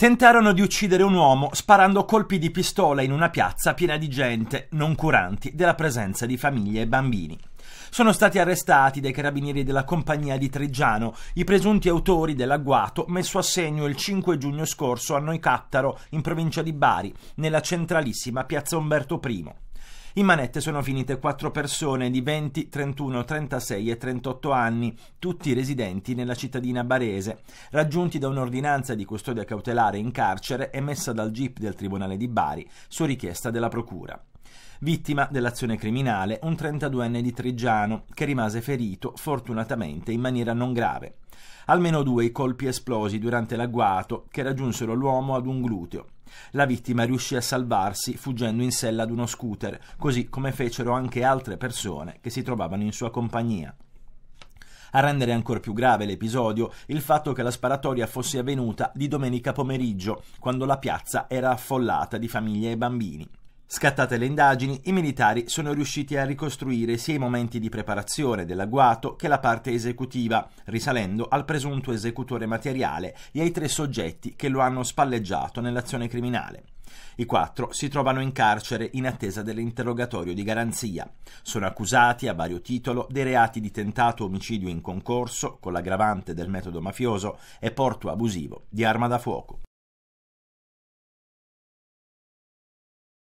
Tentarono di uccidere un uomo sparando colpi di pistola in una piazza piena di gente non curanti della presenza di famiglie e bambini. Sono stati arrestati dai carabinieri della compagnia di Trigiano i presunti autori dell'agguato messo a segno il 5 giugno scorso a Noicattaro, in provincia di Bari, nella centralissima piazza Umberto I. In manette sono finite quattro persone di 20, 31, 36 e 38 anni, tutti residenti nella cittadina barese, raggiunti da un'ordinanza di custodia cautelare in carcere emessa dal GIP del Tribunale di Bari su richiesta della Procura vittima dell'azione criminale un 32enne di Trigiano che rimase ferito fortunatamente in maniera non grave. Almeno due i colpi esplosi durante l'agguato che raggiunsero l'uomo ad un gluteo. La vittima riuscì a salvarsi fuggendo in sella ad uno scooter, così come fecero anche altre persone che si trovavano in sua compagnia. A rendere ancora più grave l'episodio il fatto che la sparatoria fosse avvenuta di domenica pomeriggio, quando la piazza era affollata di famiglie e bambini. Scattate le indagini, i militari sono riusciti a ricostruire sia i momenti di preparazione dell'agguato che la parte esecutiva, risalendo al presunto esecutore materiale e ai tre soggetti che lo hanno spalleggiato nell'azione criminale. I quattro si trovano in carcere in attesa dell'interrogatorio di garanzia. Sono accusati a vario titolo dei reati di tentato omicidio in concorso, con l'aggravante del metodo mafioso, e porto abusivo di arma da fuoco.